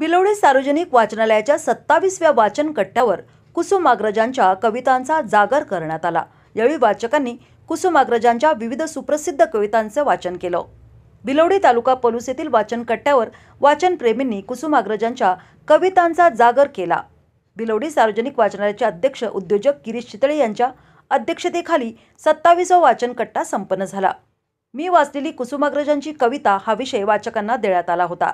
बिलोडी सार्वजनिक वाचनालयाच्या सत्तावीसव्या वाचन कट्ट्यावर कुसुमाग्रजांच्या कवितांचा जागर करण्यात आला यावेळी वाचकांनी कुसुमाग्रजांच्या विविध सुप्रसिद्ध कवितांचं वाचन केलं बिलोडी तालुका पलूस येथील वाचन कट्ट्यावर वाचनप्रेमींनी कुसुमाग्रजांच्या कवितांचा जागर केला बिलोडी सार्वजनिक वाचनालयाचे अध्यक्ष उद्योजक गिरीश चितळे यांच्या अध्यक्षतेखाली सत्तावीसवा वाचन कट्टा संपन्न झाला मी वाचलेली कुसुमाग्रजांची कविता हा विषय वाचकांना देण्यात आला होता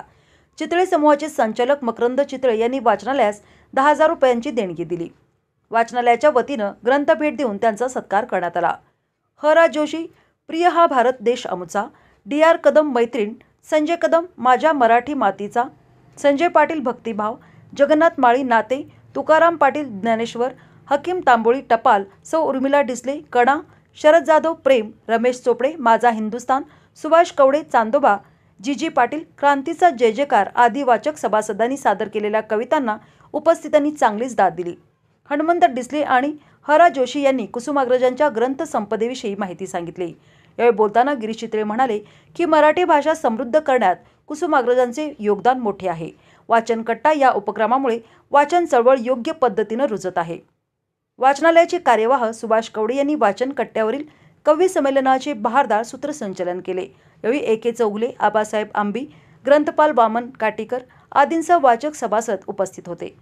चितळे समूहाचे संचालक मकरंद चितळे यांनी वाचनालयास दहा हजार रुपयांची देणगी दिली वाचनालयाच्या वतीनं ग्रंथ भेट देऊन त्यांचा सत्कार करण्यात आला हरा जोशी प्रिय हा भारत देश अमुचा डी आर कदम मैत्रीण संजय कदम माझ्या मराठी मातीचा संजय पाटील भक्तिभाव जगन्नाथ माळी नाते तुकाराम पाटील ज्ञानेश्वर हकीम तांबोळी टपाल सौ उर्मिला डिसले कणा शरद जाधव प्रेम रमेश चोपडे माझा हिंदुस्तान सुभाष कवडे चांदोबा जी जी पाटील क्रांतीचा जय जयकार आदी वाचक सभासदांनी सादर केलेल्या कवितांना उपस्थितांनी चांगलीच दाद दिली हनुमंत डिसले आणि हरा जोशी यांनी कुसुमाग्रजांच्या ग्रंथसंपदेविषयी माहिती सांगितली यावेळी बोलताना गिरीश चित्रे म्हणाले की मराठी भाषा समृद्ध करण्यात कुसुमाग्रजांचे योगदान मोठे आहे वाचनकट्टा या उपक्रमामुळे वाचन चळवळ योग्य पद्धतीनं रुजत आहे वाचनालयाचे कार्यवाह सुभाष कवडे यांनी वाचन कट्ट्यावरील कवी संमेलनाचे बहारदार सूत्रसंचलन केले यावेळी ए के चौगले आबासाहेब आंबी ग्रंथपाल वामन काटीकर आदींसह वाचक सभासद उपस्थित होते